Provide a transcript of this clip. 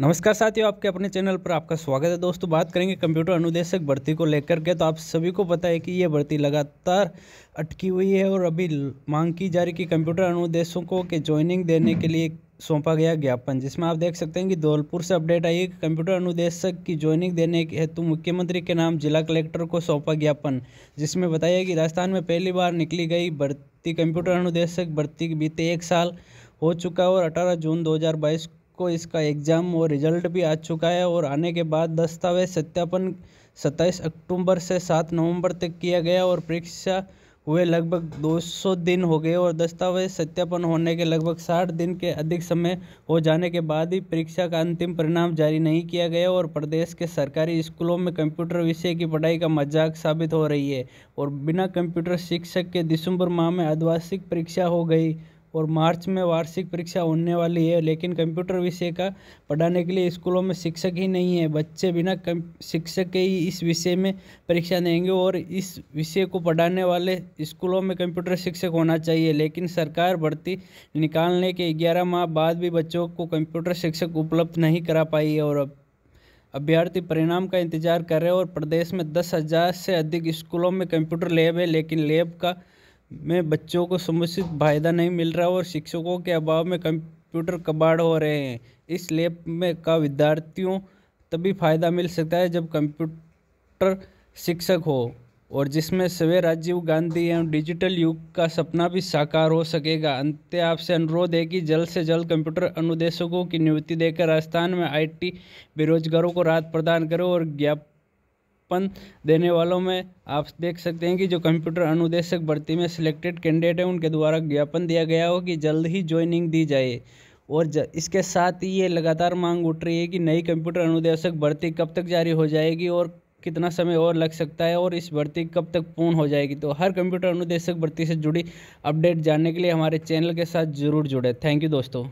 नमस्कार साथियों आपके अपने चैनल पर आपका स्वागत है दोस्तों बात करेंगे कंप्यूटर अनुदेशक भर्ती को लेकर के तो आप सभी को पता है कि ये भर्ती लगातार अटकी हुई है और अभी मांग की जा रही कि कंप्यूटर अनुदेशकों के ज्वाइनिंग देने के लिए सौंपा गया ज्ञापन जिसमें आप देख सकते हैं कि धौलपुर से अपडेट आई है कि कंप्यूटर अनुदेशक की ज्वाइनिंग देने हेतु मुख्यमंत्री के नाम जिला कलेक्टर को सौंपा ज्ञापन जिसमें बताया कि राजस्थान में पहली बार निकली गई भर्ती कंप्यूटर अनुदेशक भर्ती बीते एक साल हो चुका और 18 जून 2022 को इसका एग्ज़ाम और रिजल्ट भी आ चुका है और आने के बाद दस्तावेज सत्यापन 27 अक्टूबर से 7 नवंबर तक किया गया और परीक्षा हुए लगभग 200 दिन हो गए और दस्तावेज सत्यापन होने के लगभग 60 दिन के अधिक समय हो जाने के बाद ही परीक्षा का अंतिम परिणाम जारी नहीं किया गया और प्रदेश के सरकारी स्कूलों में कंप्यूटर विषय की पढ़ाई का मजाक साबित हो रही है और बिना कंप्यूटर शिक्षक के दिसंबर माह में आदिवासिक परीक्षा हो गई और मार्च में वार्षिक परीक्षा होने वाली है लेकिन कंप्यूटर विषय का पढ़ाने के लिए स्कूलों में शिक्षक ही नहीं है बच्चे बिना शिक्षक के ही इस विषय में परीक्षा देंगे और इस विषय को पढ़ाने वाले स्कूलों में कंप्यूटर शिक्षक होना चाहिए लेकिन सरकार भर्ती निकालने के ग्यारह माह बाद भी बच्चों को कंप्यूटर शिक्षक उपलब्ध नहीं करा पाई है और अब अभ्यर्थी परिणाम का इंतजार कर रहे हैं और प्रदेश में दस हज़ार से अधिक स्कूलों में कंप्यूटर लैब है लेकिन लैब का में बच्चों को समुचित फायदा नहीं मिल रहा और शिक्षकों के अभाव में कंप्यूटर कबाड़ हो रहे हैं इस लैब में का विद्यार्थियों तभी फ़ायदा मिल सकता है जब कंप्यूटर शिक्षक हो और जिसमें सवे राजीव गांधी एवं डिजिटल युग का सपना भी साकार हो सकेगा अंत आपसे अनुरोध है कि जल्द से जल्द कंप्यूटर अनुदेशकों की नियुक्ति देकर राजस्थान में आईटी बेरोजगारों को राहत प्रदान करें और ज्ञाप पन देने वालों में आप देख सकते हैं कि जो कंप्यूटर अनुदेशक भर्ती में सिलेक्टेड कैंडिडेट हैं उनके द्वारा ज्ञापन दिया गया हो कि जल्द ही ज्वाइनिंग दी जाए और ज, इसके साथ ही ये लगातार मांग उठ रही है कि नई कंप्यूटर अनुदेशक भर्ती कब तक जारी हो जाएगी और कितना समय और लग सकता है और इस भर्ती कब तक पूर्ण हो जाएगी तो हर कंप्यूटर अनुदेशक भर्ती से जुड़ी अपडेट जानने के लिए हमारे चैनल के साथ ज़रूर जुड़े थैंक यू दोस्तों